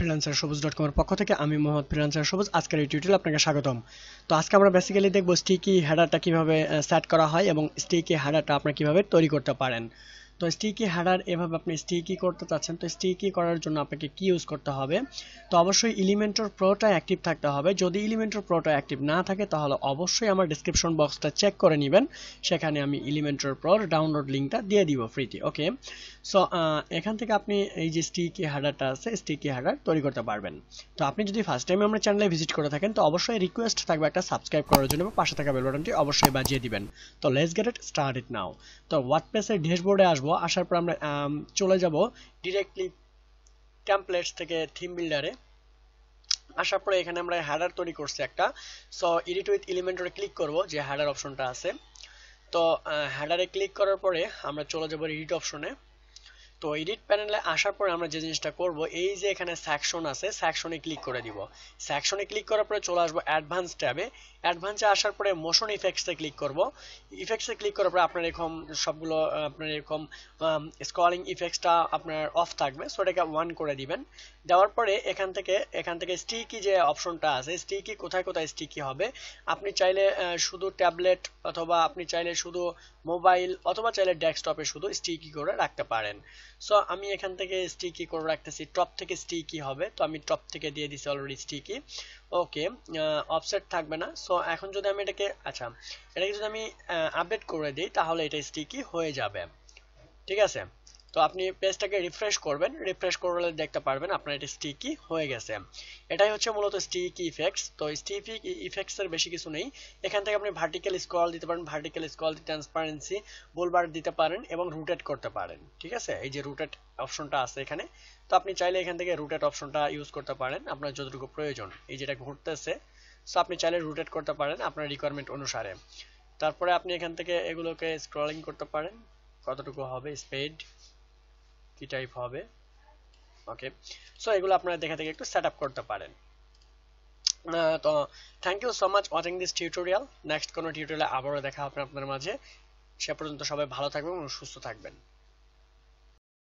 freelancer সবুজ dot কমের পক্ষ থেকে আমি মোহাম্মদ ফ্রিলান্সার সবুজ আজকের এই টিউটোরিয়াল আপনাকে স্বাগতম তো আজকে আমরা বেসিক্যালি দেখব স্টিকি হেডারটা কিভাবে সেট করা হয় এবং স্টিকি হেডারটা আপনারা কিভাবে তৈরি করতে পারেন তো স্টিকি হ্যাডার এভাবে আপনি স্টিকি করতে চাচ্ছেন তো স্টিকি করার জন্য আপনাকে কি ইউজ করতে হবে তো অবশ্যই এলিমেন্টর প্রোটা অ্যাক্টিভ থাকতে হবে যদি এলিমেন্টর প্রোটা অ্যাক্টিভ না থাকে তাহলে অবশ্যই আমার ডিসক্রিপশন বক্সটা চেক করে নেবেন সেখানে আমি এলিমেন্টর প্রোর ডাউনলোড লিঙ্কটা দিয়ে দিব ফ্রিতে ওকে সো এখান থেকে আপনি এই যে স্টিকি হ্যাডারটা আছে স্টিকি হ্যাডার তৈরি করতে পারবেন তো আপনি যদি ফার্স্ট টাইম আমার চ্যানেলে ভিজিট করে থাকেন তো অবশ্যই রিকোয়েস্ট থাকবে একটা সাবস্ক্রাইব করার জন্য এবং পাশে থাকা বেল বাটনটি অবশ্যই বাজিয়ে দিবেন তো let's get it start it now তো ওয়ার্ডপ্রেসের ড্যাশবোর্ডে আসবো আসার পর আমরা চলে যাব ডিরেক্টলি টেমপ্লেটস থেকে থিম বিল্ডারে আসার পরে এখানে আমরা হ্যাডার তৈরি করছি একটা সো এডিট উইথ এলিমেন্টরে ক্লিক করব যে হ্যাডার অপশনটা আছে তো হ্যাডারে ক্লিক করার পরে আমরা চলে যাব এডিট অপশনে তো এডিট প্যানেলে আসার পরে আমরা যে জিনিসটা করব এই যে এখানে সেকশন আছে সেকশনে ক্লিক করে দিব সেকশনে ক্লিক করার পরে চলে আসবো অ্যাডভান্স ট্যাবে অ্যাডভান্সে আসার পরে মোশন ইফেক্টসে ক্লিক করব ইফেক্টসে ক্লিক করার পরে আপনার এরকম সবগুলো আপনার এরকম স্কলিং ইফেক্টসটা আপনার অফ থাকবে সো এটাকে ওয়ান করে দিবেন দেওয়ার পরে এখান থেকে এখান থেকে স্টিকি যে অপশনটা আছে স্টিকি কোথায় কোথায় স্টিকি হবে আপনি চাইলে শুধু ট্যাবলেট অথবা আপনি চাইলে শুধু মোবাইল অথবা চাইলে ডেস্কটপে শুধু স্টিকি করে রাখতে পারেন সো আমি এখান থেকে স্টিকি করে রাখতেছি টপ থেকে স্টিকি হবে তো আমি টপ থেকে দিয়ে দিছি অলরেডি স্টিকি ওকে অফসেট থাকবে না সো এখন যদি আমি এটাকে আচ্ছা এটাকে যদি আমি আপডেট করে দিই তাহলে এটা স্টিকি হয়ে যাবে ঠিক আছে তো আপনি পেজটাকে রিফ্রেশ করবেন রিফ্রেশ করলে দেখতে পারবেন আপনার এটা স্টিকি হয়ে গেছে এটাই হচ্ছে মূলত স্টিকি ইফেক্টস তো স্টিকি ইফেক্টসের বেশি কিছু নেই এখান থেকে আপনি ভার্টিক্যাল স্ক্রল দিতে পারেন ভার্টিক্যাল স্ক্রল ট্রান্সপারেন্সি বোলবার দিতে পারেন এবং রুটেট করতে পারেন ঠিক আছে এই যে রুটেট অপশনটা আছে এখানে তো আপনি চাইলে এখান থেকে রুটেট অপশনটা ইউজ করতে পারেন আপনার যতটুকু প্রয়োজন এই যেটা ঘুরতেছে সো আপনি চাইলে রুটেট করতে পারেন আপনার রিকোয়ারমেন্ট অনুসারে তারপরে আপনি এখান থেকে এগুলোকে স্ক্রলিং করতে পারেন কতটুকু হবে স্পেড কি টাইপ হবে ওকে সো এগুলো আপনারা দেখে থেকে একটু সেট করতে পারেন তো thank you so much watching this tutorial next কোনো টিউটোরিয়ালে আবারও দেখা হবে আপনার মাঝে সে পর্যন্ত সবাই ভালো থাকবেন এবং সুস্থ থাকবেন